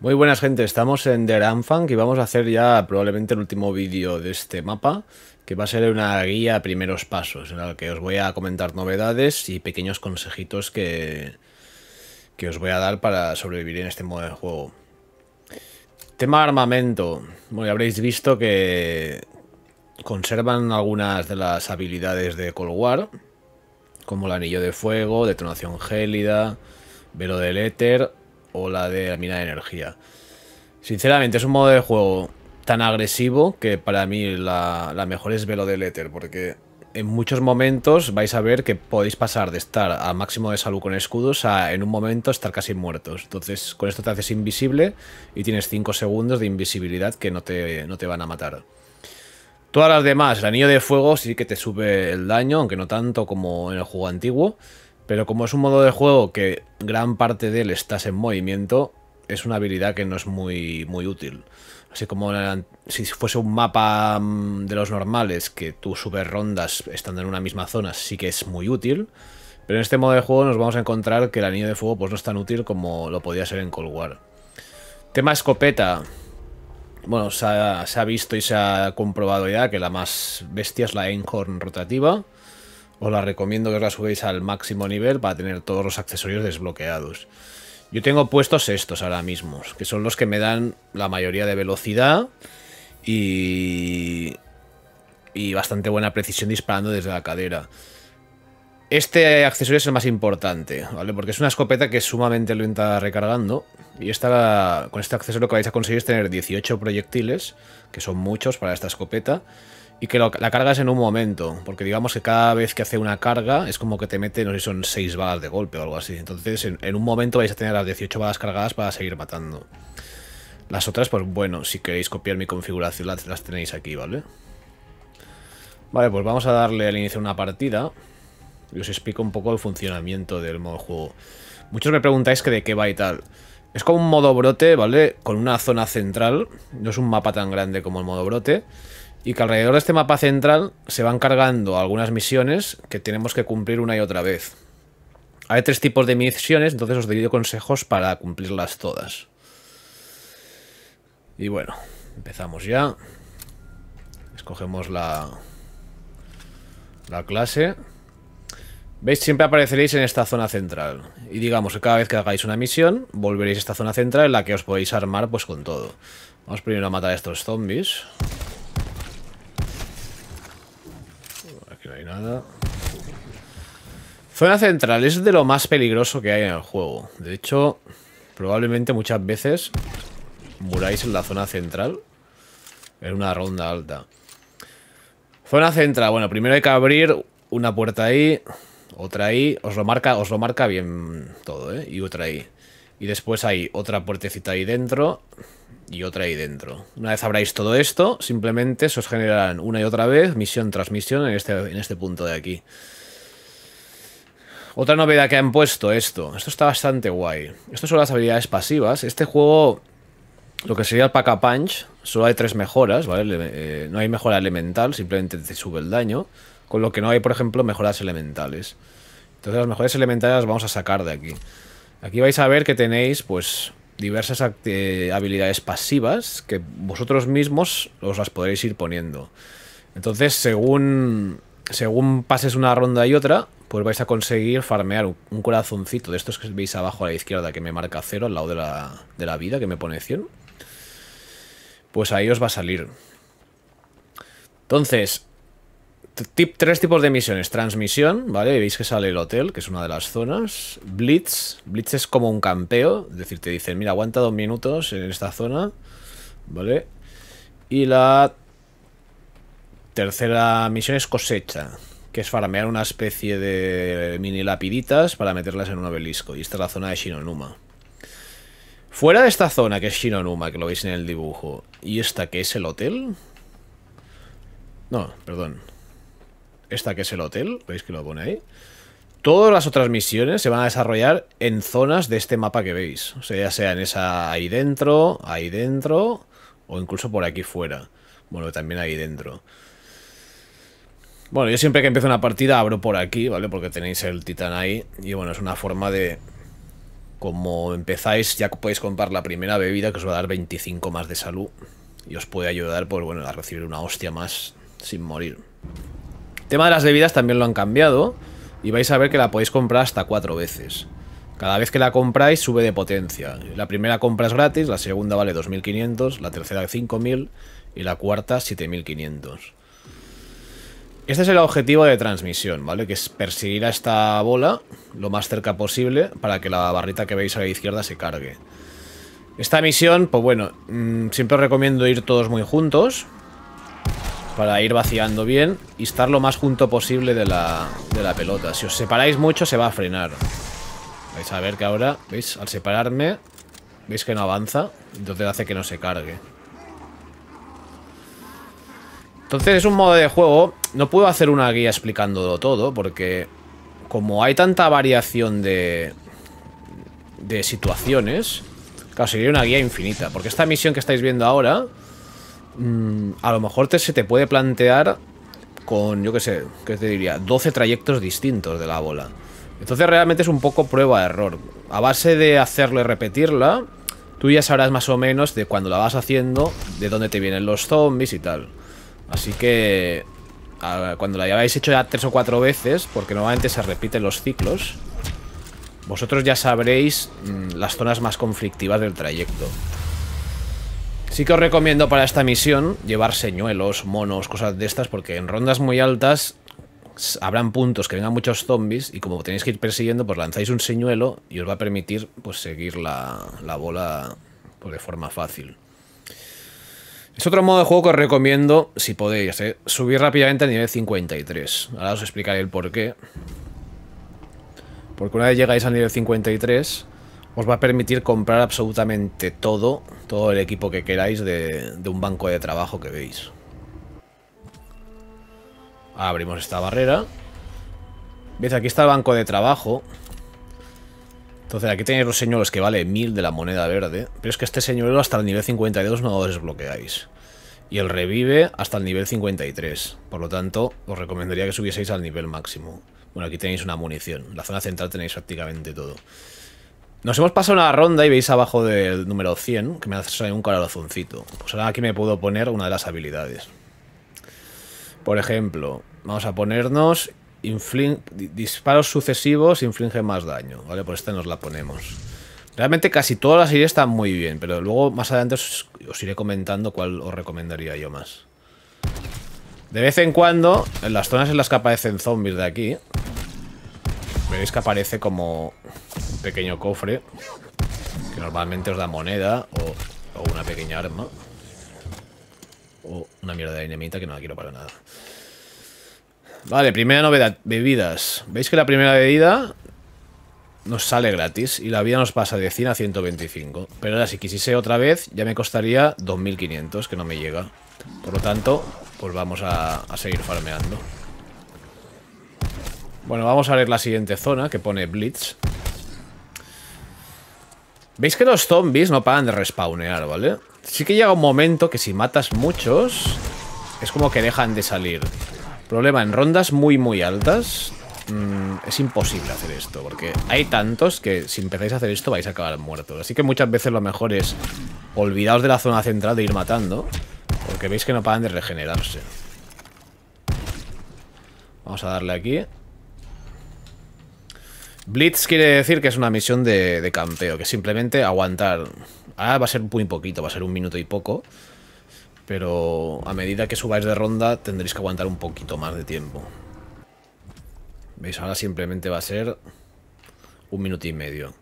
Muy buenas gente, estamos en The Ramfang y vamos a hacer ya probablemente el último vídeo de este mapa que va a ser una guía a primeros pasos en la que os voy a comentar novedades y pequeños consejitos que, que os voy a dar para sobrevivir en este modo de juego. Tema armamento. Bueno, habréis visto que conservan algunas de las habilidades de Cold War, como el anillo de fuego, detonación gélida, velo del éter o la de la mina de energía. Sinceramente, es un modo de juego tan agresivo que para mí la, mejor es Velo del Éter, porque en muchos momentos vais a ver que podéis pasar de estar a máximo de salud con escudos a en un momento estar casi muertos. Entonces con esto te haces invisible y tienes 5 segundos de invisibilidad que no te, no te van a matar. Todas las demás, el anillo de fuego sí que te sube el daño, aunque no tanto como en el juego antiguo. Pero como es un modo de juego que gran parte de él estás en movimiento, es una habilidad que no es muy, muy útil. Así como si fuese un mapa mm, de los normales, que tú subes rondas estando en una misma zona, sí que es muy útil. Pero en este modo de juego nos vamos a encontrar que el anillo de fuego pues, no es tan útil como lo podía ser en Cold War. Tema escopeta. Bueno, se ha, se ha visto y se ha comprobado ya que la más bestia es la Einhorn rotativa. Os la recomiendo que os la subáis al máximo nivel para tener todos los accesorios desbloqueados. Yo tengo puestos estos ahora mismo, que son los que me dan la mayoría de velocidad y, y bastante buena precisión disparando desde la cadera. Este accesorio es el más importante, ¿vale? Porque es una escopeta que es sumamente lenta recargando. Y con este accesorio lo que vais a conseguir es tener 18 proyectiles, que son muchos para esta escopeta y que la carga es en un momento, porque digamos que cada vez que hace una carga es como que te mete, no sé si son 6 balas de golpe o algo así. Entonces en, un momento vais a tener las 18 balas cargadas para seguir matando. Las otras, pues bueno, si queréis copiar mi configuración las, tenéis aquí, ¿vale? Vale, pues vamos a darle al inicio una partida y os explico un poco el funcionamiento del modo juego. Muchos me preguntáis que de qué va y tal. Es como un modo brote, ¿vale? Con una zona central, no es un mapa tan grande como el modo brote y que alrededor de este mapa central se van cargando algunas misiones que tenemos que cumplir una y otra vez. Hay tres tipos de misiones, entonces os doy consejos para cumplirlas todas. Y bueno, empezamos ya. Escogemos la, la clase. ¿Veis? Siempre apareceréis en esta zona central. Y digamos que cada vez que hagáis una misión, volveréis a esta zona central en la que os podéis armar pues con todo. Vamos primero a matar a estos zombies. Zona central es de lo más peligroso que hay en el juego. De hecho, probablemente muchas veces muráis en la zona central. En una ronda alta. Zona central. Bueno, primero hay que abrir una puerta ahí, otra ahí. Os lo marca, os lo marca bien todo, ¿eh? Y otra ahí. Y después hay otra puertecita ahí dentro y otra ahí dentro. Una vez abráis todo esto, simplemente se os generarán una y otra vez misión tras misión en este, en este punto de aquí. Otra novedad que han puesto esto. Esto está bastante guay. Estas son las habilidades pasivas. Este juego, lo que sería el Pack-a-Punch, solo hay tres mejoras, ¿vale? Eh, no hay mejora elemental, simplemente te sube el daño. Con lo que no hay, por ejemplo, mejoras elementales. Entonces las mejoras elementales las vamos a sacar de aquí. Aquí vais a ver que tenéis, pues, diversas habilidades pasivas que vosotros mismos os las podréis ir poniendo. Entonces, según, según pases una ronda y otra, pues vais a conseguir farmear un, corazoncito de estos que veis abajo a la izquierda que me marca cero al lado de la, de la vida, que me pone 100. Pues ahí os va a salir. Entonces, tres tipos de misiones. Transmisión, ¿vale? Y veis que sale el hotel, que es una de las zonas. Blitz. Blitz es como un campeo. Es decir, te dicen, mira, aguanta dos minutos en esta zona. ¿Vale? Y la tercera misión es cosecha. Que es farmear una especie de mini lapiditas para meterlas en un obelisco. Y esta es la zona de Shinonuma. Fuera de esta zona, que es Shinonuma, que lo veis en el dibujo. Y esta, que es el hotel. No, perdón esta que es el hotel, veis que lo pone ahí. Todas las otras misiones se van a desarrollar en zonas de este mapa que veis. O sea, ya sea en esa ahí dentro, ahí dentro, o incluso por aquí fuera. Bueno, también ahí dentro. Bueno, yo siempre que empiezo una partida abro por aquí, ¿vale? Porque tenéis el titán ahí. Y bueno, es una forma de... Como empezáis, ya podéis comprar la primera bebida que os va a dar 25 más de salud. Y os puede ayudar, pues bueno, a recibir una hostia más sin morir tema de las bebidas también lo han cambiado y vais a ver que la podéis comprar hasta cuatro veces. Cada vez que la compráis sube de potencia. La primera compra es gratis, la segunda vale 2.500, la tercera 5.000 y la cuarta 7.500. Este es el objetivo de transmisión, ¿vale? Que es perseguir a esta bola lo más cerca posible para que la barrita que veis a la izquierda se cargue. Esta misión, pues bueno, mm, siempre os recomiendo ir todos muy juntos. Para ir vaciando bien y estar lo más junto posible de la, pelota. Si os separáis mucho se va a frenar. Vais a ver que ahora, ¿veis? Al separarme, ¿veis que no avanza? Entonces hace que no se cargue. Entonces es un modo de juego... No puedo hacer una guía explicándolo todo porque... Como hay tanta variación de... De situaciones... Claro, sería una guía infinita. Porque esta misión que estáis viendo ahora... Mm, a lo mejor se te puede plantear con, yo qué sé, ¿qué te diría? 12 trayectos distintos de la bola. Entonces realmente es un poco prueba-error. A base de hacerlo y repetirla, tú ya sabrás más o menos de cuando la vas haciendo, de dónde te vienen los zombies y tal. Así que cuando la hayáis hecho ya tres o cuatro veces, porque normalmente se repiten los ciclos, vosotros ya sabréis mm, las zonas más conflictivas del trayecto. Sí que os recomiendo para esta misión llevar señuelos, monos, cosas de estas, porque en rondas muy altas habrán puntos que vengan muchos zombies y como tenéis que ir persiguiendo, pues lanzáis un señuelo y os va a permitir pues seguir la, bola pues, de forma fácil. Es otro modo de juego que os recomiendo, si podéis, ¿eh? subir rápidamente al nivel 53. Ahora os explicaré el por qué. Porque una vez llegáis al nivel 53, os va a permitir comprar absolutamente todo, todo el equipo que queráis de, un banco de trabajo que veis. Abrimos esta barrera. ¿Veis? Aquí está el banco de trabajo. Entonces aquí tenéis los señuelos que vale 1000 de la moneda verde. Pero es que este señuelo hasta el nivel 52 no lo desbloqueáis. Y el revive hasta el nivel 53. Por lo tanto, os recomendaría que subieseis al nivel máximo. Bueno, aquí tenéis una munición. En la zona central tenéis prácticamente todo. Nos hemos pasado una ronda y veis abajo del número 100 que me hace un corazoncito. Pues ahora aquí me puedo poner una de las habilidades. Por ejemplo, vamos a ponernos disparos sucesivos infligen más daño. Vale, por esta nos la ponemos. Realmente casi todas las ideas están muy bien, pero luego más adelante os, iré comentando cuál os recomendaría yo más. De vez en cuando, en las zonas en las que aparecen zombies de aquí, veréis que aparece como pequeño cofre que normalmente os da moneda o, una pequeña arma o una mierda de enemita que no la quiero para nada. Vale, primera novedad, bebidas. ¿Veis que la primera bebida nos sale gratis y la vida nos pasa de 100 a 125? Pero ahora si quisiese otra vez ya me costaría 2500, que no me llega. Por lo tanto, pues vamos a, a seguir farmeando. Bueno, vamos a ver la siguiente zona que pone Blitz. Veis que los zombies no paran de respawnear, ¿vale? Sí que llega un momento que si matas muchos, es como que dejan de salir. Problema, en rondas muy, muy altas, mm, es imposible hacer esto, porque hay tantos que si empezáis a hacer esto vais a acabar muertos. Así que muchas veces lo mejor es olvidaos de la zona central de ir matando, porque veis que no paran de regenerarse. Vamos a darle aquí. Blitz quiere decir que es una misión de, campeo, que simplemente aguantar. Ahora va a ser muy poquito, va a ser un minuto y poco. Pero a medida que subáis de ronda tendréis que aguantar un poquito más de tiempo. ¿Veis? Ahora simplemente va a ser un minuto y medio.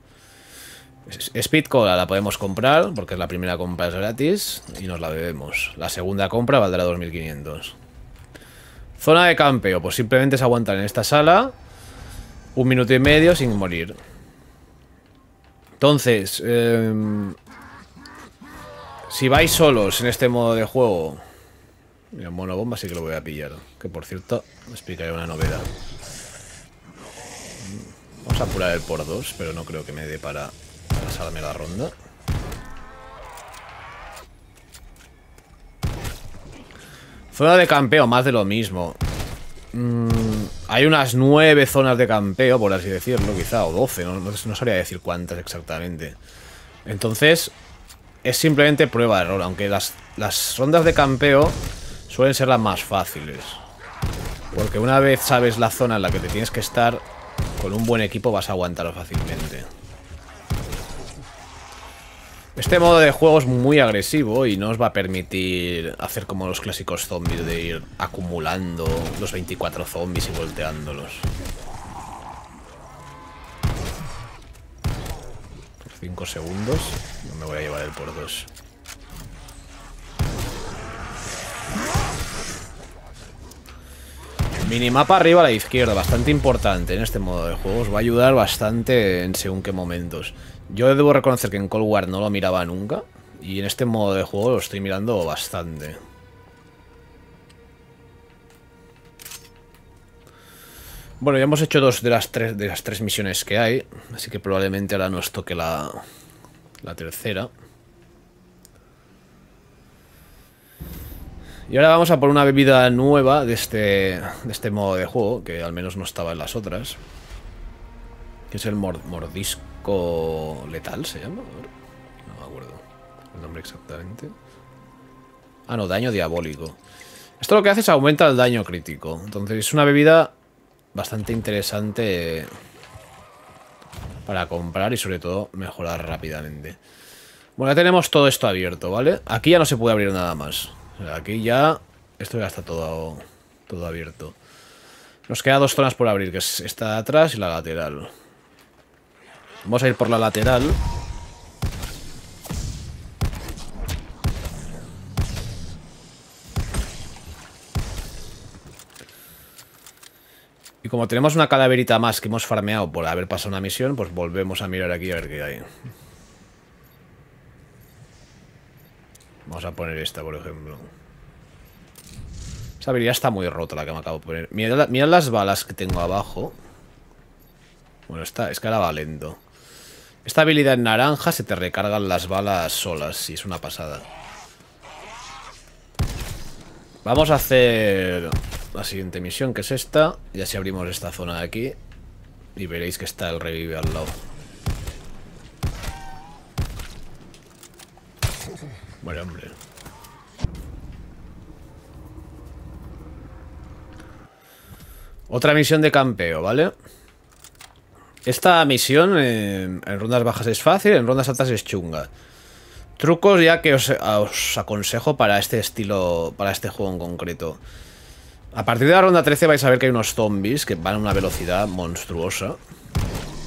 Speed Cola la podemos comprar porque la primera compra es gratis y nos la bebemos. La segunda compra valdrá 2.500. Zona de campeo, pues simplemente es aguantar en esta sala un minuto y medio sin morir. Entonces, em, si vais solos en este modo de juego... Mira, bomba, sí que lo voy a pillar. Que por cierto, me explicaré una novedad. Vamos a apurar el por dos, pero no creo que me dé para pasarme la ronda. Fuera de campeo, más de lo mismo. Mm, hay unas nueve zonas de campeo, por así decirlo, quizá, o 12, no, sabría decir cuántas exactamente. Entonces, es simplemente prueba de error, aunque las, las rondas de campeo suelen ser las más fáciles. Porque una vez sabes la zona en la que te tienes que estar, con un buen equipo vas a aguantarlo fácilmente. Este modo de juego es muy agresivo y no os va a permitir hacer como los clásicos zombies de ir acumulando los 24 zombies y volteándolos. 5 segundos. No me voy a llevar el por 2. Minimapa arriba a la izquierda, bastante importante en este modo de juego. Os va a ayudar bastante en según qué momentos. Yo debo reconocer que en Cold War no lo miraba nunca. Y en este modo de juego lo estoy mirando bastante. Bueno, ya hemos hecho dos de las tres, de las tres misiones que hay. Así que probablemente ahora nos toque la, la tercera. Y ahora vamos a por una bebida nueva de este, de este modo de juego, que al menos no estaba en las otras. Que es el mordisco letal, ¿se llama? No me acuerdo el nombre exactamente. Ah, no, daño diabólico. Esto lo que hace es aumenta el daño crítico. Entonces es una bebida bastante interesante para comprar y sobre todo mejorar rápidamente. Bueno, ya tenemos todo esto abierto, ¿vale? Aquí ya no se puede abrir nada más. aquí ya... Esto ya está todo, todo abierto. Nos queda dos zonas por abrir, que es esta de atrás y la lateral. Vamos a ir por la lateral. Y como tenemos una calaverita más que hemos farmeado por haber pasado una misión, pues volvemos a mirar aquí a ver qué hay. Vamos a poner esta, por ejemplo. Esta habilidad está muy rota la que me acabo de poner. Mirad, mirad las balas que tengo abajo. Bueno, está, es que ahora va lento. Esta habilidad en naranja se te recargan las balas solas y es una pasada. Vamos a hacer la siguiente misión, que es esta. Ya si abrimos esta zona de aquí. Y veréis que está el revive al lado. Bueno, hombre. Otra misión de campeo, ¿vale? Esta misión eh, en, rondas bajas es fácil, en rondas altas es chunga. Trucos ya que os, aconsejo para este estilo, para este juego en concreto. A partir de la ronda 13 vais a ver que hay unos zombies que van a una velocidad monstruosa.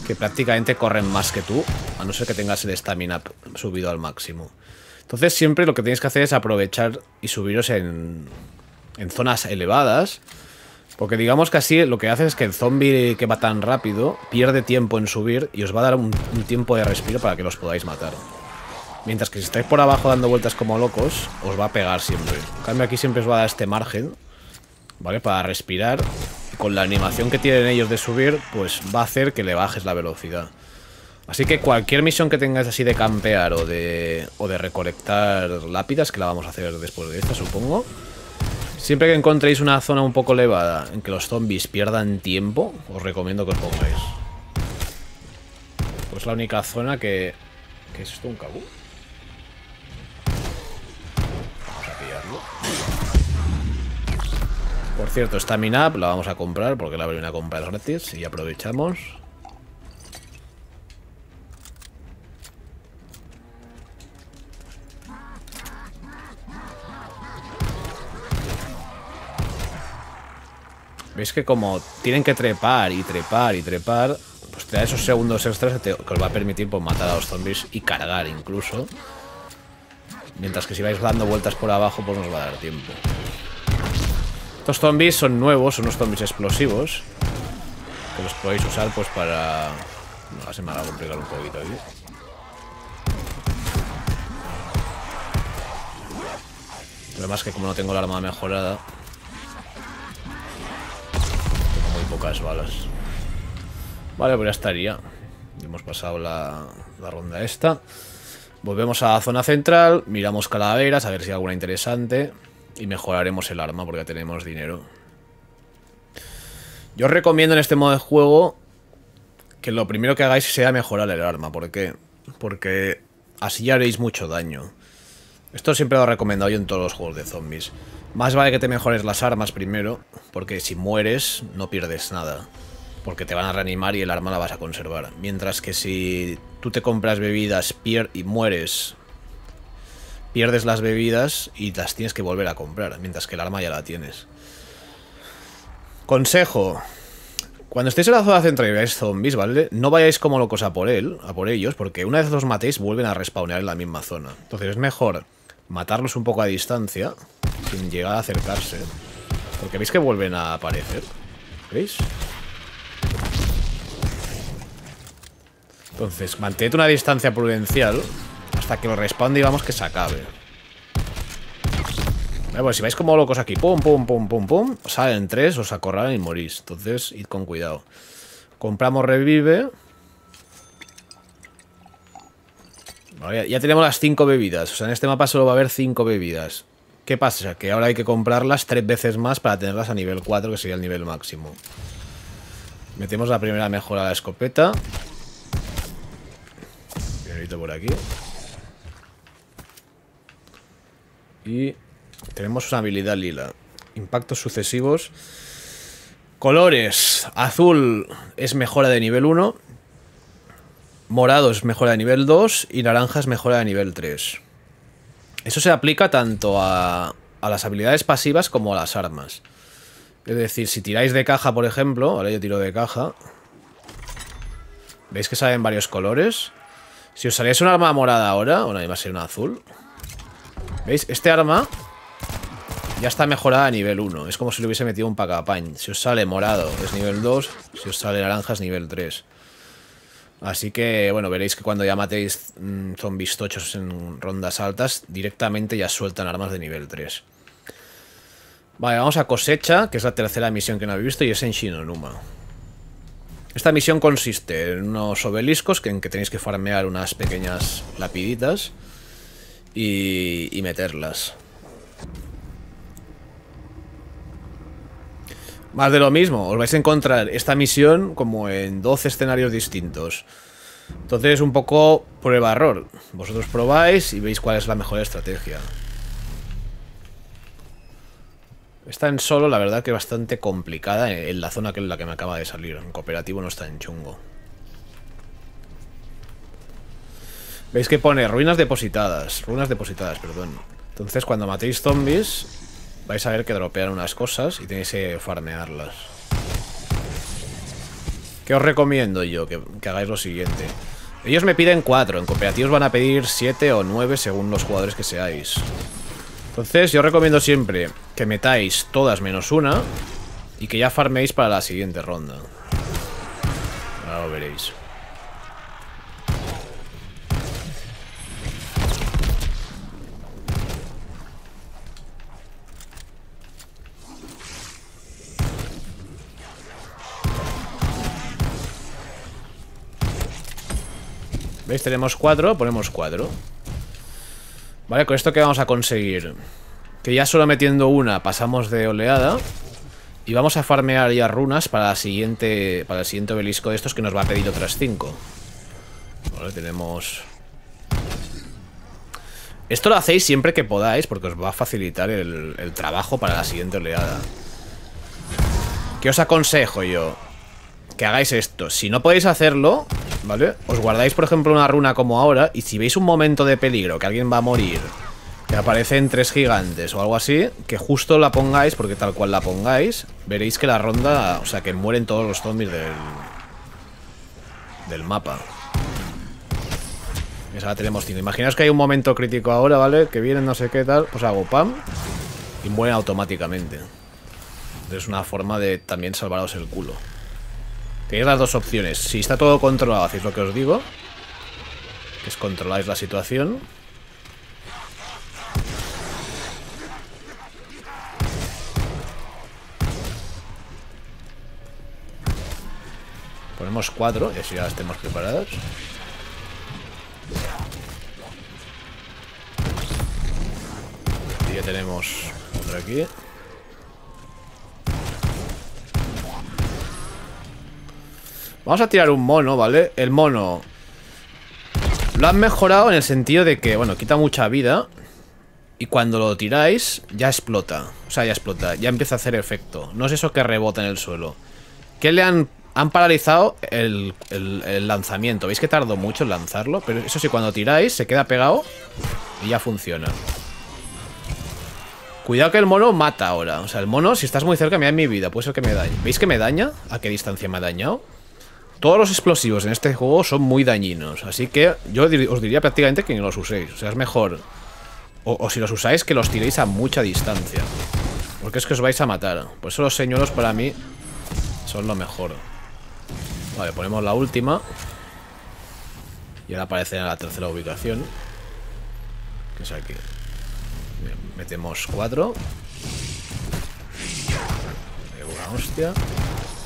Que prácticamente corren más que tú, a no ser que tengas el stamina subido al máximo. Entonces siempre lo que tenéis que hacer es aprovechar y subiros en, en zonas elevadas porque digamos que así lo que hace es que el zombie que va tan rápido pierde tiempo en subir y os va a dar un, tiempo de respiro para que los podáis matar. Mientras que si estáis por abajo dando vueltas como locos, os va a pegar siempre. En cambio aquí siempre os va a dar este margen, ¿vale? Para respirar. Y con la animación que tienen ellos de subir, pues va a hacer que le bajes la velocidad. Así que cualquier misión que tengáis así de campear o de, o de recolectar lápidas, que la vamos a hacer después de esta, supongo... Siempre que encontréis una zona un poco elevada en que los zombies pierdan tiempo, os recomiendo que os pongáis. Pues la única zona que... ¿Qué es esto? ¿Un cabú? Vamos a pillarlo. Por cierto, esta mina la vamos a comprar porque la voy a comprar gratis y aprovechamos. Veis que como tienen que trepar y trepar y trepar, pues te da esos segundos extras que, os va a permitir pues, matar a los zombies y cargar incluso. Mientras que si vais dando vueltas por abajo, pues nos va a dar tiempo. Estos zombies son nuevos, son unos zombies explosivos. Que los podéis usar pues para... No, se me va a complicar un poquito aquí. Lo es que como no tengo la arma mejorada, pocas balas. Vale, pues ya estaría. Hemos pasado la, la ronda esta. Volvemos a la zona central, miramos calaveras, a ver si hay alguna interesante. Y mejoraremos el arma porque ya tenemos dinero. Yo os recomiendo en este modo de juego que lo primero que hagáis sea mejorar el arma. ¿Por qué? Porque así ya haréis mucho daño. Esto siempre lo he recomendado yo en todos los juegos de zombies. Más vale que te mejores las armas primero, porque si mueres no pierdes nada. Porque te van a reanimar y el arma la vas a conservar. Mientras que si tú te compras bebidas pier y mueres, pierdes las bebidas y las tienes que volver a comprar, mientras que el arma ya la tienes. Consejo. Cuando estéis en la zona central y veáis zombies, ¿vale? No vayáis como locos a por él, a por ellos, porque una vez los matéis vuelven a respawnear en la misma zona. Entonces es mejor matarlos un poco a distancia sin llegar a acercarse. Porque veis que vuelven a aparecer. ¿Veis? Entonces, mantened una distancia prudencial hasta que lo y vamos que se acabe. Bueno, pues si vais como locos aquí, pum, pum, pum, pum, pum, salen tres, os acorralan y morís. Entonces, id con cuidado. Compramos revive. ya tenemos las cinco bebidas. O sea, en este mapa solo va a haber cinco bebidas. ¿Qué pasa? Que ahora hay que comprarlas tres veces más para tenerlas a nivel 4, que sería el nivel máximo. Metemos la primera mejora a la escopeta. Primerito por aquí. Y tenemos una habilidad lila. Impactos sucesivos. Colores. Azul es mejora de nivel 1. Morado es mejora de nivel 2 y naranja es mejora de nivel 3. Eso se aplica tanto a, las habilidades pasivas como a las armas. Es decir, si tiráis de caja, por ejemplo, ahora yo tiro de caja. ¿Veis que salen varios colores? Si os salíais un arma morada ahora, bueno, va a ser una azul. ¿Veis? Este arma ya está mejorada a nivel 1. Es como si le hubiese metido un pacapain. Si os sale morado es nivel 2, si os sale naranja es nivel 3. Así que, bueno, veréis que cuando ya matéis mm, zombis tochos en rondas altas, directamente ya sueltan armas de nivel 3. Vale, vamos a cosecha, que es la tercera misión que no habéis visto, y es en Shinonuma. Esta misión consiste en unos obeliscos en que tenéis que farmear unas pequeñas lapiditas y meterlas. Más de lo mismo, os vais a encontrar esta misión como en 12 escenarios distintos. Entonces, un poco prueba-error. Vosotros probáis y veis cuál es la mejor estrategia. Está en solo, la verdad que bastante complicada en la zona que la que me acaba de salir. En cooperativo no está en chungo. Veis que pone ruinas depositadas. Ruinas depositadas, perdón. Entonces, cuando matéis zombies, vais a ver que dropean unas cosas y tenéis que farmearlas. ¿Qué os recomiendo yo? Que, hagáis lo siguiente. Ellos me piden 4, en cooperativos van a pedir 7 o 9 según los jugadores que seáis. Entonces yo recomiendo siempre que metáis todas menos una y que ya farméis para la siguiente ronda. Ahora lo veréis. ¿Veis? Tenemos cuatro, ponemos cuatro. Vale, con esto que vamos a conseguir Que ya solo metiendo una pasamos de oleada Y vamos a farmear ya runas para, la siguiente, para el siguiente obelisco de estos que nos va a pedir otras cinco Vale, tenemos... Esto lo hacéis siempre que podáis Porque os va a facilitar el, el trabajo para la siguiente oleada ¿Qué os aconsejo yo? Que hagáis esto Si no podéis hacerlo, ¿Vale? Os guardáis, por ejemplo, una runa como ahora Y si veis un momento de peligro, que alguien va a morir Que aparecen tres gigantes o algo así Que justo la pongáis, porque tal cual la pongáis Veréis que la ronda... O sea, que mueren todos los zombies del... Del mapa Esa la tenemos tiene Imaginaos que hay un momento crítico ahora, ¿vale? Que vienen no sé qué tal Pues hago pam Y mueren automáticamente es una forma de también salvaros el culo Tenéis las dos opciones. Si está todo controlado, hacéis lo que os digo. Que es controláis la situación. Ponemos cuatro y así ya estemos preparados. Y ya tenemos otro aquí. Vamos a tirar un mono, ¿vale? El mono Lo han mejorado en el sentido de que, bueno, quita mucha vida Y cuando lo tiráis, ya explota O sea, ya explota, ya empieza a hacer efecto No es eso que rebota en el suelo Que le han han paralizado el, lanzamiento. Veis que tardó mucho en lanzarlo, pero eso sí, cuando tiráis se queda pegado y ya funciona. Cuidado que el mono mata ahora. O sea, el mono, si estás muy cerca, me da mi vida. Puede ser que me dañe. ¿Veis que me daña? ¿A qué distancia me ha dañado? Todos los explosivos en este juego son muy dañinos, así que yo os diría prácticamente que no los uséis. O sea, es mejor... O, si los usáis, que los tiréis a mucha distancia. Porque es que os vais a matar. Por pues eso los señuelos para mí son lo mejor. Vale, ponemos la última. Y ahora aparecerá la tercera ubicación. Que es aquí. metemos cuatro. Una hostia.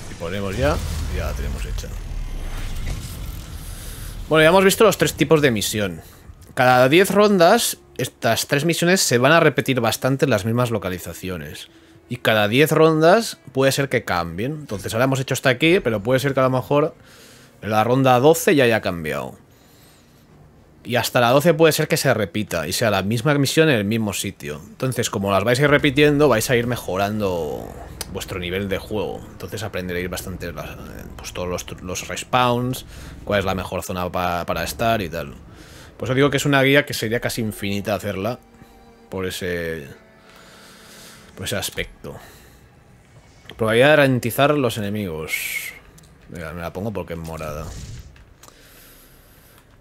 Y ponemos ya. ya la tenemos hecha. Bueno, ya hemos visto los tres tipos de misión. Cada 10 rondas, estas tres misiones se van a repetir bastante en las mismas localizaciones. Y cada 10 rondas puede ser que cambien. Entonces ahora hemos hecho hasta aquí, pero puede ser que a lo mejor en la ronda 12 ya haya cambiado. Y hasta la 12 puede ser que se repita y sea la misma misión en el mismo sitio. Entonces, como las vais a ir repitiendo, vais a ir mejorando vuestro nivel de juego. Entonces aprenderéis bastante pues, todos los, respawns, cuál es la mejor zona para estar y tal. Pues os digo que es una guía que sería casi infinita hacerla por ese, por ese aspecto. Probabilidad de garantizar los enemigos. me la pongo porque es morada.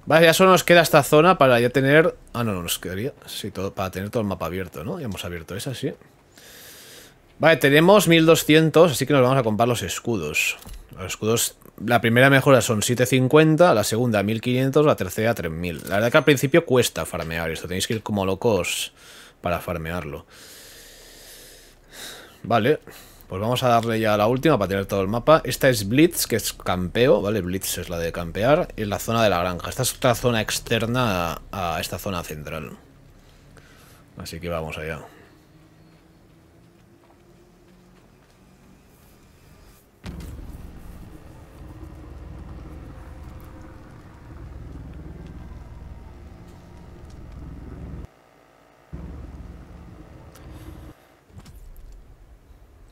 Vale, ya solo nos queda esta zona para ya tener... Ah, no, no nos quedaría. Sí, todo, para tener todo el mapa abierto, ¿no? Ya hemos abierto esa, sí. Vale, tenemos 1200, así que nos vamos a comprar los escudos. Los escudos, la primera mejora son 750, la segunda 1500, la tercera 3000. La verdad que al principio cuesta farmear esto, tenéis que ir como locos para farmearlo. Vale. Pues vamos a darle ya a la última para tener todo el mapa. Esta es Blitz, que es campeo, ¿vale? Blitz es la de campear. Es la zona de la granja. Esta es otra zona externa a esta zona central. Así que vamos allá.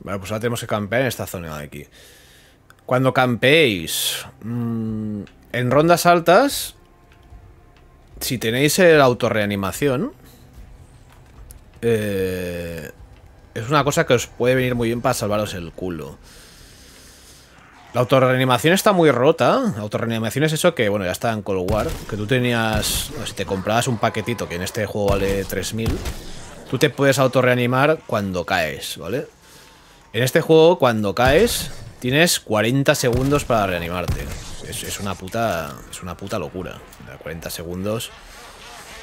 Vale, pues ahora tenemos que campear en esta zona de aquí. Cuando campeéis mm, en rondas altas, si tenéis el autorreanimación, eh, es una cosa que os puede venir muy bien para salvaros el culo. La autorreanimación está muy rota. La autorreanimación es eso que, bueno, ya está en Cold War. Que tú tenías... Si te comprabas un paquetito que en este juego vale 3000, tú te puedes autorreanimar cuando caes, ¿vale? En este juego, cuando caes, tienes 40 segundos para reanimarte. Es, una puta. Es una puta locura. 40 segundos.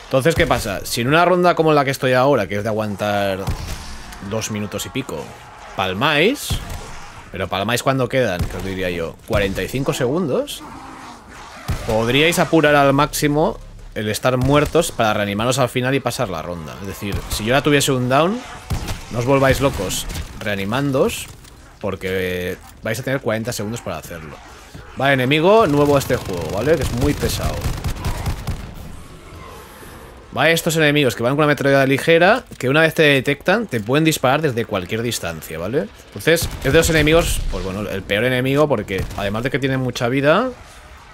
Entonces, ¿qué pasa? Si en una ronda como la que estoy ahora, que es de aguantar dos minutos y pico, palmáis. Pero palmáis cuando quedan, que os diría yo, 45 segundos. Podríais apurar al máximo el estar muertos para reanimaros al final y pasar la ronda. Es decir, si yo ahora tuviese un down, no os volváis locos reanimándos porque vais a tener 40 segundos para hacerlo. Va enemigo nuevo a este juego, ¿vale? Que es muy pesado. Va estos enemigos que van con una metralla ligera, que una vez te detectan, te pueden disparar desde cualquier distancia, ¿vale? Entonces, es de los enemigos, pues bueno, el peor enemigo porque además de que tiene mucha vida,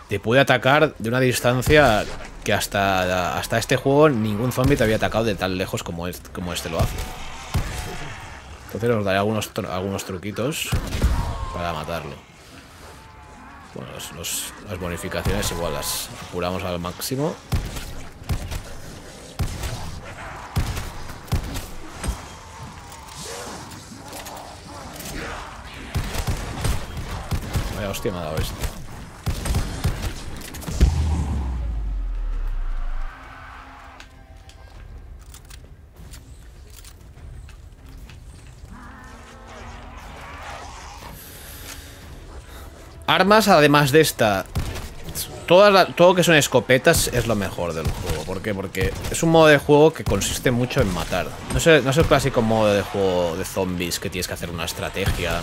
te puede atacar de una distancia que hasta, hasta este juego ningún zombie te había atacado de tan lejos como como este lo hace. Entonces os daré algunos, algunos truquitos para matarlo. Bueno, las bonificaciones igual las curamos al máximo. Vaya hostia me ha dado esto. Armas, además de esta, todo lo que son escopetas es lo mejor del juego. ¿Por qué? Porque es un modo de juego que consiste mucho en matar. No es, no es el clásico modo de juego de zombies que tienes que hacer una estrategia,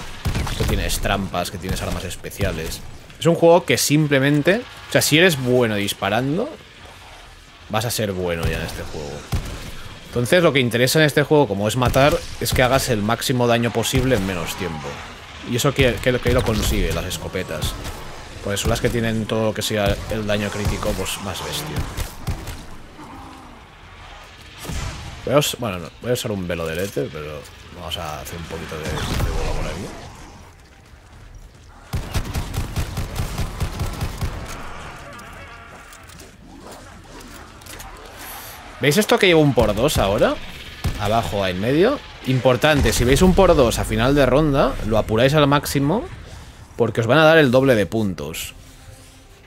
que tienes trampas, que tienes armas especiales. Es un juego que simplemente... O sea, si eres bueno disparando, vas a ser bueno ya en este juego. Entonces lo que interesa en este juego, como es matar, es que hagas el máximo daño posible en menos tiempo. Y eso que, que, lo consigue, las escopetas. Pues son las que tienen todo lo que sea el daño crítico pues más bestia. Voy a bueno, voy a usar un velo de lete, pero vamos a hacer un poquito de, bola por aquí. ¿Veis esto que llevo un por dos ahora? Abajo, en medio. Importante, si veis un por 2 a final de ronda, lo apuráis al máximo porque os van a dar el doble de puntos.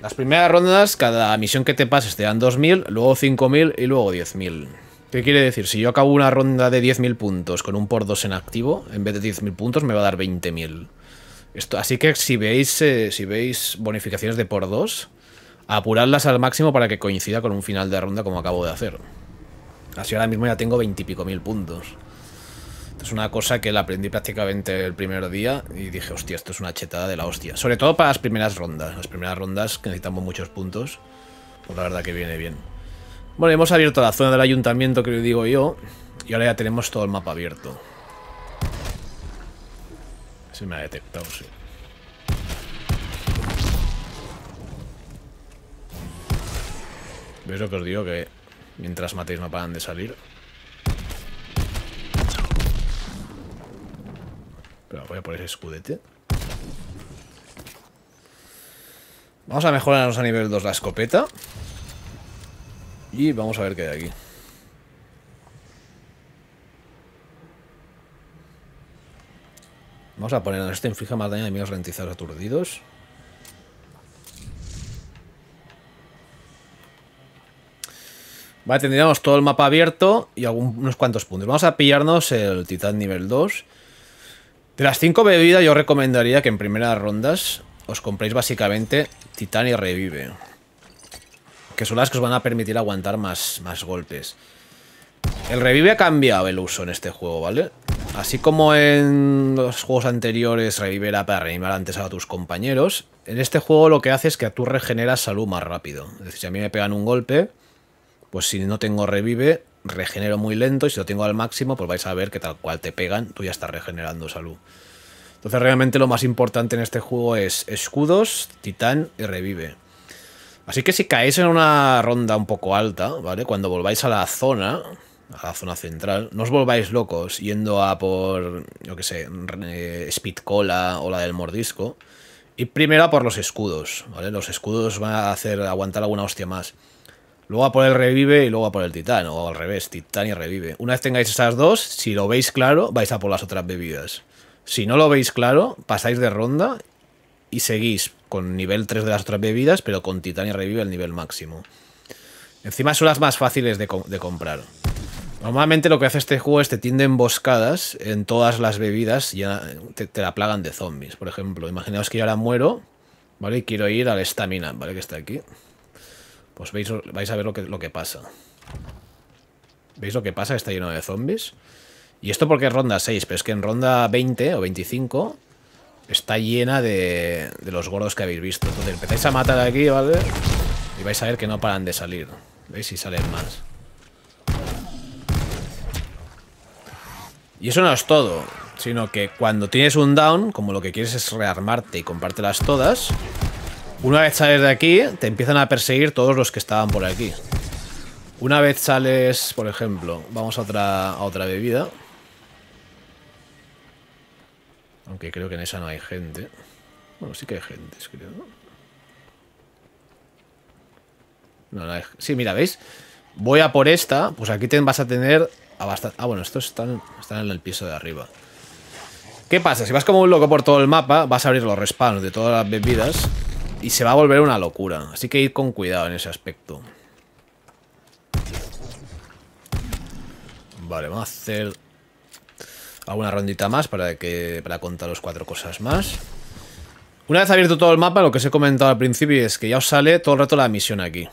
Las primeras rondas, cada misión que te pases te dan 2.000, luego 5.000 y luego 10.000. ¿Qué quiere decir? Si yo acabo una ronda de 10.000 puntos con un por 2 en activo, en vez de 10.000 puntos me va a dar 20.000. así que si veis, eh, si veis bonificaciones de por 2, Apuradlas al máximo para que coincida con un final de ronda como acabo de hacer. Así ahora mismo ya tengo 20 y pico mil puntos. Es una cosa que la aprendí prácticamente el primer día y dije, hostia, esto es una chetada de la hostia. Sobre todo para las primeras rondas. Las primeras rondas que necesitamos muchos puntos. Pues la verdad que viene bien. Bueno, hemos abierto la zona del ayuntamiento, que digo yo. Y ahora ya tenemos todo el mapa abierto. Se me ha detectado, sí. ¿Veis lo que os digo? Que mientras matéis no paran de salir. voy a poner escudete. Vamos a mejorarnos a nivel 2 la escopeta. Y vamos a ver qué hay aquí. Vamos a poner este inflige más daño de enemigos rentizados aturdidos. Vale, tendríamos todo el mapa abierto y algunos unos cuantos puntos. Vamos a pillarnos el titán nivel 2. De las 5 bebidas yo recomendaría que en primeras rondas os compréis básicamente Titán y Revive. Que son las que os van a permitir aguantar más, más golpes. El Revive ha cambiado el uso en este juego, ¿vale? Así como en los juegos anteriores Revive era para reanimar antes a tus compañeros, en este juego lo que hace es que tú regeneras salud más rápido. Es decir, si a mí me pegan un golpe, pues si no tengo Revive, regenero muy lento y si lo tengo al máximo, pues vais a ver que tal cual te pegan, tú ya estás regenerando salud. Entonces realmente lo más importante en este juego es escudos, titán y revive. Así que si caéis en una ronda un poco alta, ¿vale? Cuando volváis a la zona, a la zona central, no os volváis locos yendo a por, yo que sé, eh, Speed Cola o la del mordisco. Y primero a por los escudos, ¿vale? Los escudos van a hacer aguantar alguna hostia más. Luego a por el revive y luego a por el titán, o al revés, titán y revive. Una vez tengáis esas dos, si lo veis claro, vais a por las otras bebidas. Si no lo veis claro, pasáis de ronda y seguís con nivel 3 de las otras bebidas, pero con titán y revive el nivel máximo. Encima son las más fáciles de, comprar. Normalmente lo que hace este juego es te tiende emboscadas en todas las bebidas y te, la plagan de zombies. Por ejemplo, imaginaos que yo ahora muero, ¿vale? Y quiero ir al estamina, ¿vale? Que está aquí. Pues veis, vais a ver lo que, lo que pasa. ¿Veis lo que pasa? Está lleno de zombies. Y esto porque es ronda 6, pero es que en ronda 20 o 25 está llena de, de los gordos que habéis visto. Entonces empezáis a matar aquí, ¿vale? Y vais a ver que no paran de salir. ¿Veis? si salen más. Y eso no es todo, sino que cuando tienes un down, como lo que quieres es rearmarte y compártelas todas, una vez sales de aquí, te empiezan a perseguir todos los que estaban por aquí. Una vez sales, por ejemplo, vamos a otra, otra bebida. Aunque creo que en esa no hay gente. Bueno, sí que hay gente, creo. No, no Sí, mira, ¿veis? Voy a por esta, pues aquí te vas a tener a bastante... Ah, bueno, estos están, están en el piso de arriba. ¿Qué pasa? Si vas como un loco por todo el mapa, vas a abrir los respawns de todas las bebidas y se va a volver una locura. Así que ir con cuidado en ese aspecto. Vale, vamos a hacer alguna rondita más para, que, para contaros cuatro cosas más. Una vez abierto todo el mapa, lo que os he comentado al principio es que ya os sale todo el rato la misión aquí.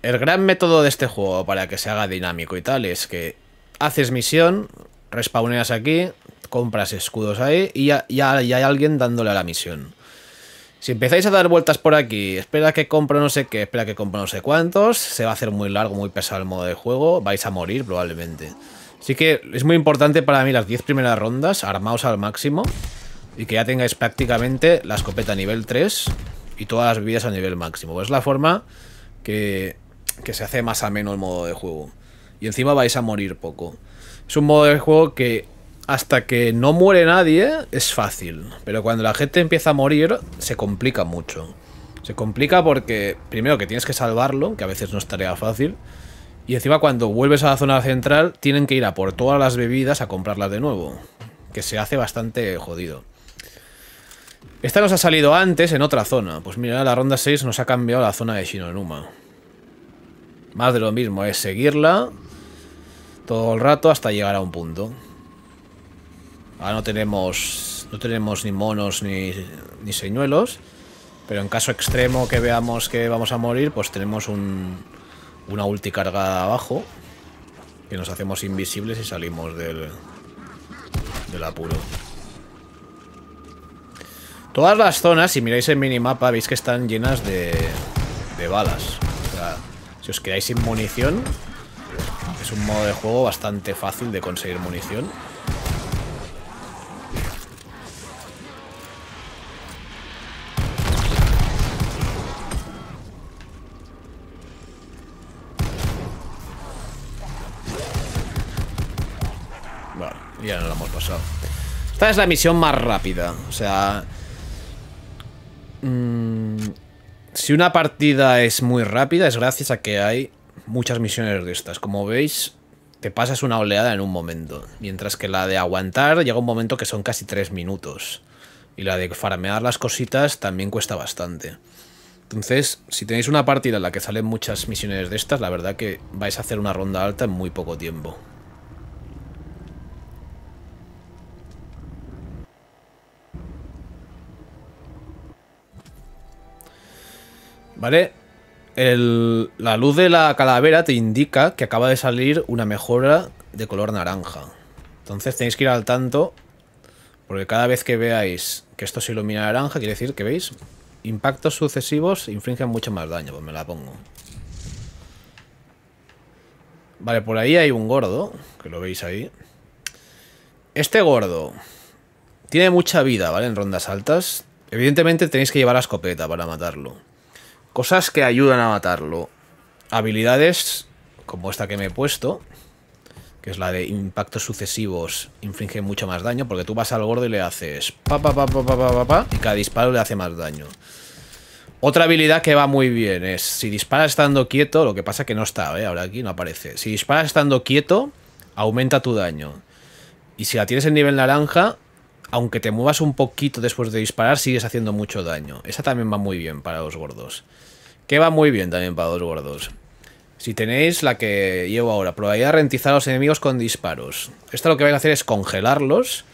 El gran método de este juego para que se haga dinámico y tal es que haces misión, respawneas aquí, compras escudos ahí y ya hay alguien dándole a la misión. Si empezáis a dar vueltas por aquí, espera que compro no sé qué, espera que compro no sé cuántos, se va a hacer muy largo, muy pesado el modo de juego, vais a morir probablemente. Así que es muy importante para mí las 10 primeras rondas, armaos al máximo y que ya tengáis prácticamente la escopeta a nivel 3 y todas las bebidas a nivel máximo. Pues es la forma que, que se hace más ameno el modo de juego. Y encima vais a morir poco. Es un modo de juego que hasta que no muere nadie es fácil, pero cuando la gente empieza a morir se complica mucho. Se complica porque, primero, que tienes que salvarlo, que a veces no es tarea fácil, y encima cuando vuelves a la zona central tienen que ir a por todas las bebidas a comprarlas de nuevo, que se hace bastante jodido. Esta nos ha salido antes en otra zona, pues mira, la ronda 6 nos ha cambiado la zona de Shinonuma. Más de lo mismo, es seguirla todo el rato hasta llegar a un punto. Ahora no tenemos, no tenemos ni monos ni, señuelos. Pero en caso extremo que veamos que vamos a morir, pues tenemos una ulti cargada abajo. Que nos hacemos invisibles y salimos del, apuro. Todas las zonas, si miráis el minimapa, veis que están llenas de, de balas. O sea, si os quedáis sin munición, es un modo de juego bastante fácil de conseguir munición. es la misión más rápida. O sea... Mm, si una partida es muy rápida es gracias a que hay muchas misiones de estas. Como veis, te pasas una oleada en un momento. Mientras que la de aguantar llega un momento que son casi 3 minutos. Y la de farmear las cositas también cuesta bastante. Entonces, si tenéis una partida en la que salen muchas misiones de estas, la verdad que vais a hacer una ronda alta en muy poco tiempo. ¿Vale? la luz de la calavera te indica que acaba de salir una mejora de color naranja. Entonces tenéis que ir al tanto, porque cada vez que veáis que esto se ilumina naranja, quiere decir que veis, impactos sucesivos infringen mucho más daño, pues me la pongo. Vale, por ahí hay un gordo, que lo veis ahí. Este gordo tiene mucha vida, ¿vale? En rondas altas. Evidentemente tenéis que llevar la escopeta para matarlo. Cosas que ayudan a matarlo. Habilidades como esta que me he puesto, que es la de impactos sucesivos, inflige mucho más daño, porque tú vas al gordo y le haces pa pa pa pa y cada disparo le hace más daño. Otra habilidad que va muy bien es, si disparas estando quieto, lo que pasa que no está, ¿eh? ahora aquí no aparece. Si disparas estando quieto, aumenta tu daño. Y si la tienes en nivel naranja, aunque te muevas un poquito después de disparar, sigues haciendo mucho daño. Esa también va muy bien para los gordos. Que va muy bien también para dos gordos. Si tenéis la que llevo ahora, probabilidad de rentizar a los enemigos con disparos. Esto lo que van a hacer es congelarlos.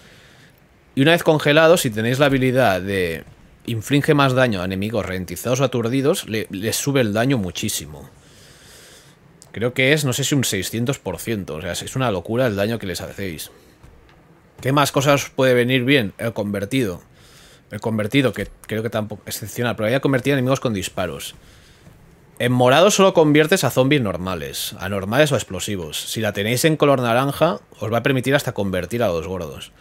Y una vez congelados, si tenéis la habilidad de inflige más daño a enemigos rentizados o aturdidos, les sube el daño muchísimo. Creo que es, no sé si un 600%. O sea, es una locura el daño que les hacéis. ¿Qué más cosas puede venir bien? El convertido. El convertido, que creo que tampoco... es Excepcional. Probabilidad de convertir a enemigos con disparos. En morado solo conviertes a zombies normales, anormales o explosivos. Si la tenéis en color naranja, os va a permitir hasta convertir a los gordos.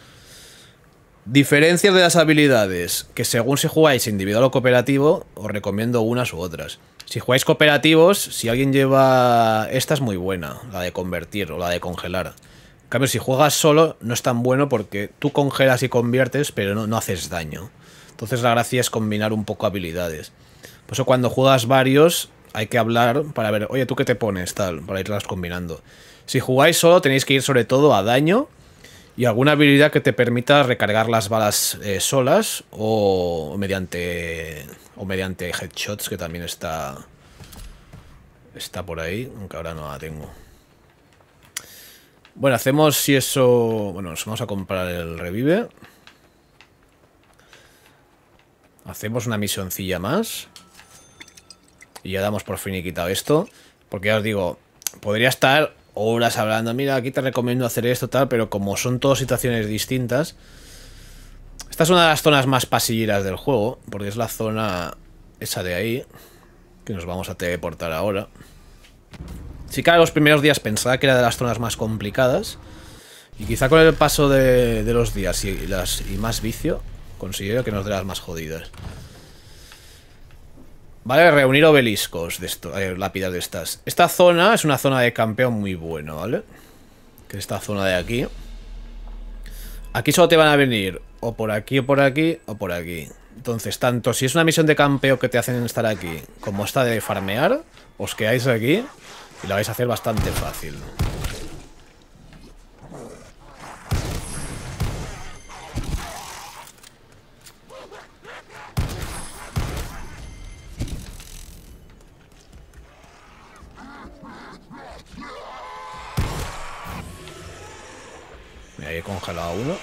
Diferencias de las habilidades, que según si jugáis individual o cooperativo, os recomiendo unas u otras. Si jugáis cooperativos, si alguien lleva... Esta es muy buena, la de convertir o la de congelar. En cambio, si juegas solo, no es tan bueno porque tú congelas y conviertes, pero no, no haces daño. Entonces la gracia es combinar un poco habilidades. Por eso cuando juegas varios, hay que hablar para ver, oye, ¿tú qué te pones? Tal, para irlas combinando. Si jugáis solo, tenéis que ir sobre todo a daño y alguna habilidad que te permita recargar las balas eh, solas o mediante o mediante headshots que también está está por ahí, aunque ahora no la tengo. Bueno, hacemos si eso... Bueno, nos vamos a comprar el revive. Hacemos una misioncilla más. Y ya damos por fin y quitado esto. Porque ya os digo, podría estar horas hablando, mira, aquí te recomiendo hacer esto, tal, pero como son todas situaciones distintas... Esta es una de las zonas más pasilleras del juego, porque es la zona esa de ahí, que nos vamos a teleportar ahora. Sí que los primeros días pensaba que era de las zonas más complicadas, y quizá con el paso de, los días y, las, y más vicio, considero que nos de las más jodidas. ¿Vale? Reunir obeliscos de esto, eh, lápidas de estas. Esta zona es una zona de campeón muy buena, ¿vale? Que esta zona de aquí. Aquí solo te van a venir o por aquí, o por aquí, o por aquí. Entonces, tanto si es una misión de campeo que te hacen estar aquí, como esta de farmear, os quedáis aquí y la vais a hacer bastante fácil. ahí he congelado uno.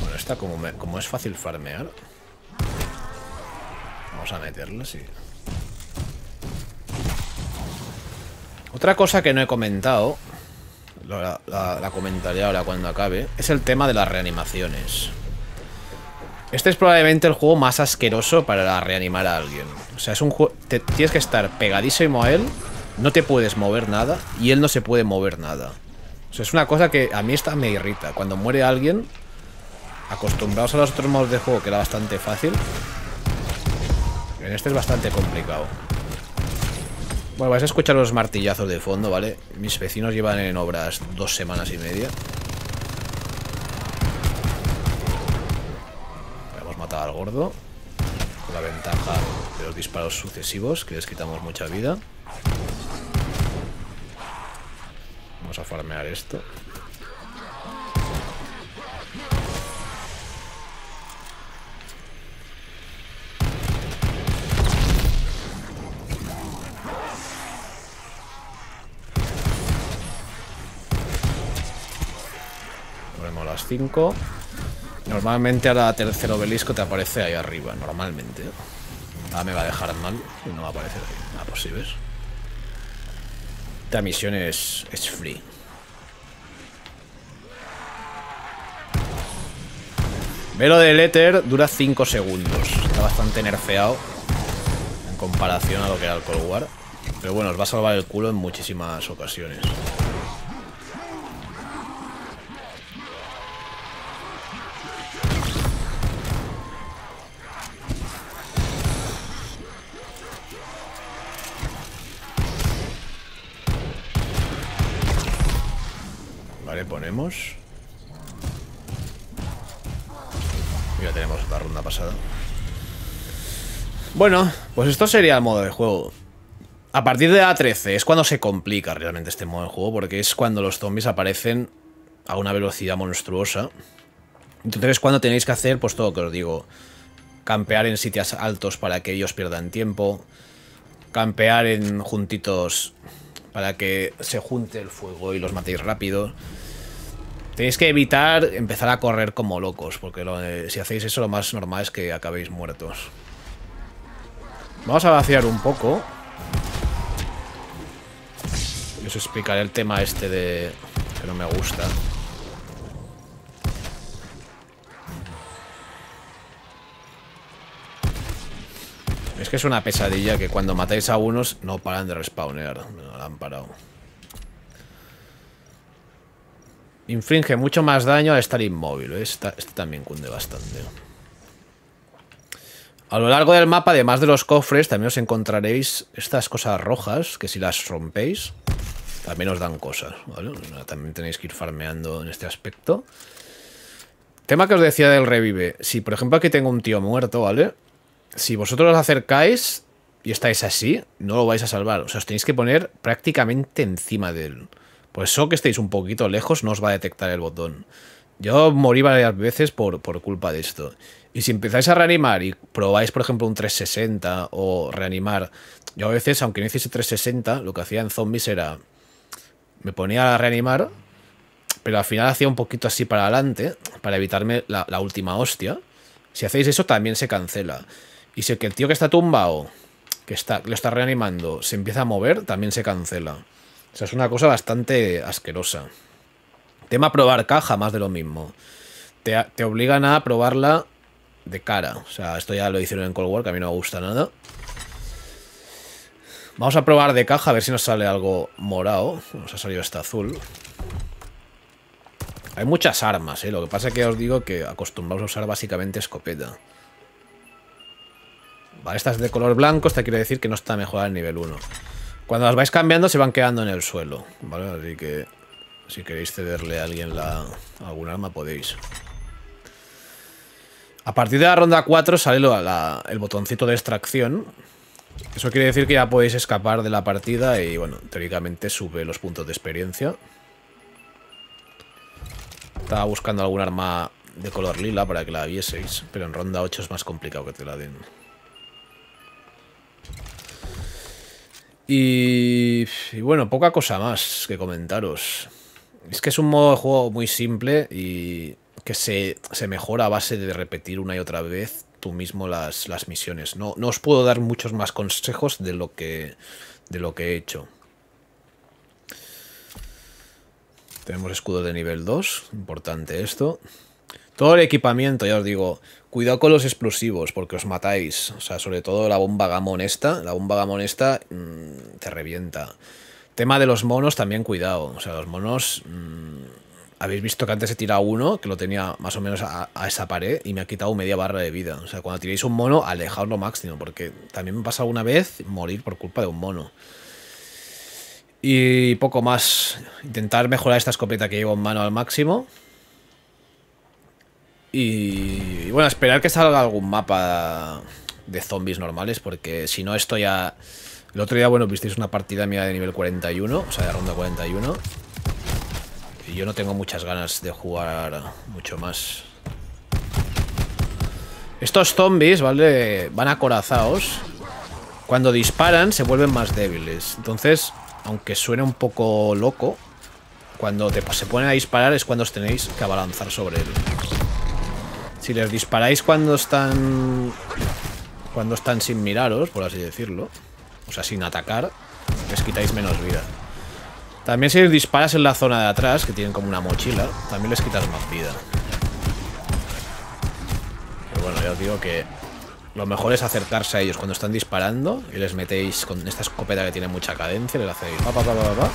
Bueno, esta como, como es fácil farmear. Vamos a meterla, sí. Otra cosa que no he comentado, la, la comentaré ahora cuando acabe, es el tema de las reanimaciones. Este es probablemente el juego más asqueroso para reanimar a alguien. O sea, es un juego... tienes que estar pegadísimo a él, no te puedes mover nada y él no se puede mover nada. O sea, es una cosa que a mí esta me irrita. Cuando muere alguien, acostumbrados a los otros modos de juego que era bastante fácil, en este es bastante complicado. Bueno, vais a escuchar los martillazos de fondo, ¿vale? Mis vecinos llevan en obras dos semanas y media. al gordo. Con la ventaja de los disparos sucesivos, que les quitamos mucha vida. Vamos a farmear esto. Ponemos las 5. Normalmente ahora tercer obelisco te aparece ahí arriba, normalmente. Ahora me va a dejar mal y no va a aparecer ahí. Ah, pues ¿ves? Esta misión es, es free. Velo del éter dura 5 segundos. Está bastante nerfeado en comparación a lo que era el Cold War. Pero bueno, os va a salvar el culo en muchísimas ocasiones. Bueno, pues esto sería el modo de juego. A partir de a 13 es cuando se complica realmente este modo de juego, porque es cuando los zombies aparecen a una velocidad monstruosa. Entonces cuando tenéis que hacer, pues todo lo que os digo, campear en sitios altos para que ellos pierdan tiempo, campear en juntitos para que se junte el fuego y los matéis rápido. Tenéis que evitar empezar a correr como locos, porque si hacéis eso lo más normal es que acabéis muertos. Vamos a vaciar un poco. Y os explicaré el tema este de... que no me gusta. Es que es una pesadilla que cuando matáis a unos no paran de respawnear. No la han parado. Infringe mucho más daño al estar inmóvil. ¿eh? este también cunde bastante. A lo largo del mapa, además de los cofres, también os encontraréis estas cosas rojas, que si las rompéis, también os dan cosas, ¿vale? También tenéis que ir farmeando en este aspecto. Tema que os decía del revive. Si, por ejemplo, aquí tengo un tío muerto, ¿vale? Si vosotros os acercáis y estáis así, no lo vais a salvar. O sea, os tenéis que poner prácticamente encima de él. Por pues eso que estéis un poquito lejos no os va a detectar el botón. Yo morí varias veces por, por culpa de esto. Y si empezáis a reanimar y probáis, por ejemplo, un 360 o reanimar, yo a veces, aunque no hiciese 360, lo que hacía en zombies era. Me ponía a reanimar, pero al final hacía un poquito así para adelante, para evitarme la, última hostia. Si hacéis eso, también se cancela. Y si el tío que está tumbado, que está, lo está reanimando, se empieza a mover, también se cancela. O sea, es una cosa bastante asquerosa. Tema probar caja, más de lo mismo. Te, te obligan a probarla de cara. O sea, esto ya lo hicieron en Cold War, que a mí no me gusta nada. Vamos a probar de caja, a ver si nos sale algo morado. Nos ha salido esta azul. Hay muchas armas, ¿eh? Lo que pasa es que os digo que acostumbrados a usar básicamente escopeta. Vale, esta es de color blanco, esta quiere decir que no está mejorada el nivel 1. Cuando las vais cambiando se van quedando en el suelo, ¿vale? Así que si queréis cederle a alguien la, algún arma podéis. A partir de la ronda 4 sale el botoncito de extracción. Eso quiere decir que ya podéis escapar de la partida y, bueno, teóricamente sube los puntos de experiencia. Estaba buscando algún arma de color lila para que la vieseis, pero en ronda 8 es más complicado que te la den. Y, y, bueno, poca cosa más que comentaros. Es que es un modo de juego muy simple y que se, mejora a base de repetir una y otra vez tú mismo las, misiones. No, no os puedo dar muchos más consejos de lo que, de lo que he hecho. Tenemos escudo de nivel 2, importante esto. Todo el equipamiento, ya os digo, cuidado con los explosivos porque os matáis. O sea, sobre todo la bomba gamón esta, la bomba gamón esta mm, te revienta. Tema de los monos, también cuidado. O sea, los monos... Mm, habéis visto que antes he tirado uno que lo tenía más o menos a, esa pared y me ha quitado media barra de vida. O sea, cuando tiréis un mono, alejaos lo máximo, porque también me pasa una vez morir por culpa de un mono. Y poco más. Intentar mejorar esta escopeta que llevo en mano al máximo. Y, bueno, esperar que salga algún mapa de zombies normales, porque si no esto ya... El otro día, bueno, visteis una partida mía de nivel 41, o sea, de ronda 41 yo no tengo muchas ganas de jugar mucho más. Estos zombies, ¿vale? Van acorazados. Cuando disparan se vuelven más débiles. Entonces, aunque suene un poco loco, cuando se ponen a disparar es cuando os tenéis que abalanzar sobre él. Si les disparáis cuando están... Cuando están sin miraros, por así decirlo. O sea, sin atacar, les quitáis menos vida. También si disparas en la zona de atrás, que tienen como una mochila, también les quitas más vida. Pero bueno, ya os digo que lo mejor es acercarse a ellos cuando están disparando y les metéis con esta escopeta que tiene mucha cadencia, les hacéis pa, pa, pa, pa, pa.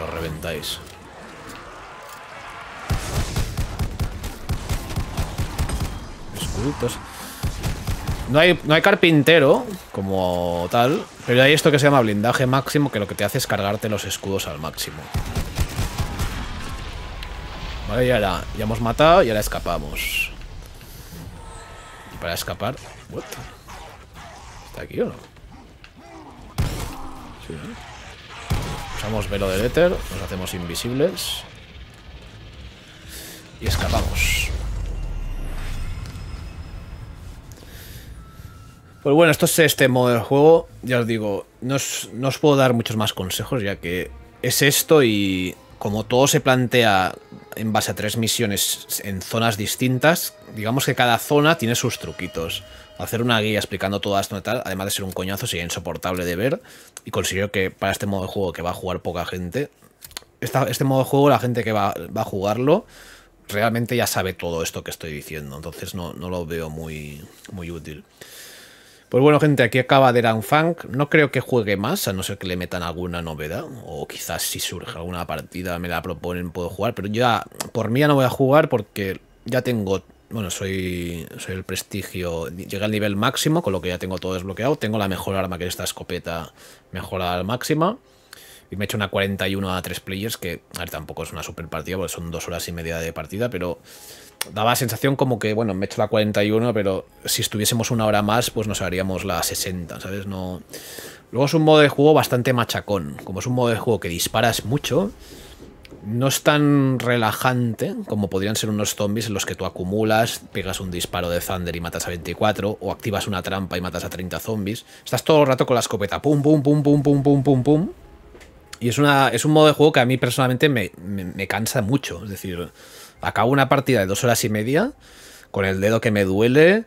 Los reventáis. Escudos. No hay, carpintero como tal, pero hay esto que se llama blindaje máximo, que lo que te hace es cargarte los escudos al máximo. Vale, ya, la, ya hemos matado y ahora escapamos. Y para escapar... What? ¿Está aquí o no? ¿no? Usamos velo de éter, nos hacemos invisibles y escapamos. Pues bueno, esto es este modo de juego. Ya os digo, no os, puedo dar muchos más consejos, ya que es esto y como todo se plantea en base a tres misiones en zonas distintas, digamos que cada zona tiene sus truquitos. Hacer una guía explicando todo esto y tal, además de ser un coñazo, sería insoportable de ver. Y considero que para este modo de juego que va a jugar poca gente, este modo de juego, la gente que va, a jugarlo, realmente ya sabe todo esto que estoy diciendo. Entonces no, lo veo muy, muy útil. Pues bueno, gente, aquí acaba de Funk. No creo que juegue más, a no ser que le metan alguna novedad. O quizás si surge alguna partida me la proponen, puedo jugar. Pero ya, por mí ya no voy a jugar porque ya tengo... Bueno, soy, soy el prestigio. Llegué al nivel máximo, con lo que ya tengo todo desbloqueado. Tengo la mejor arma que es esta escopeta mejorada al máximo Y me he hecho una 41 a 3 players, que tampoco es una super partida, porque son dos horas y media de partida, pero daba sensación como que, bueno, me he hecho la 41, pero si estuviésemos una hora más, pues nos haríamos la 60, ¿sabes? No... Luego es un modo de juego bastante machacón. Como es un modo de juego que disparas mucho, no es tan relajante como podrían ser unos zombies en los que tú acumulas, pegas un disparo de Thunder y matas a 24, o activas una trampa y matas a 30 zombies. Estás todo el rato con la escopeta, pum, pum, pum, pum, pum, pum, pum, pum. Y es, una, es un modo de juego que a mí personalmente me cansa mucho. Es decir, Acabo una partida de dos horas y media con el dedo que me duele,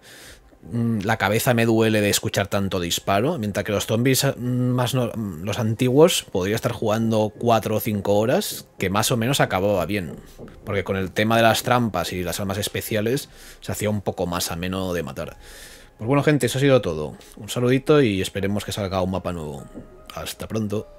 mm, la cabeza me duele de escuchar tanto disparo, mientras que los zombies mm, más mm, los antiguos podría estar jugando cuatro o cinco horas, que más o menos acababa bien, porque con el tema de las trampas y las armas especiales se hacía un poco más ameno de matar. Pues bueno gente, eso ha sido todo. Un saludito y esperemos que salga un mapa nuevo. Hasta pronto.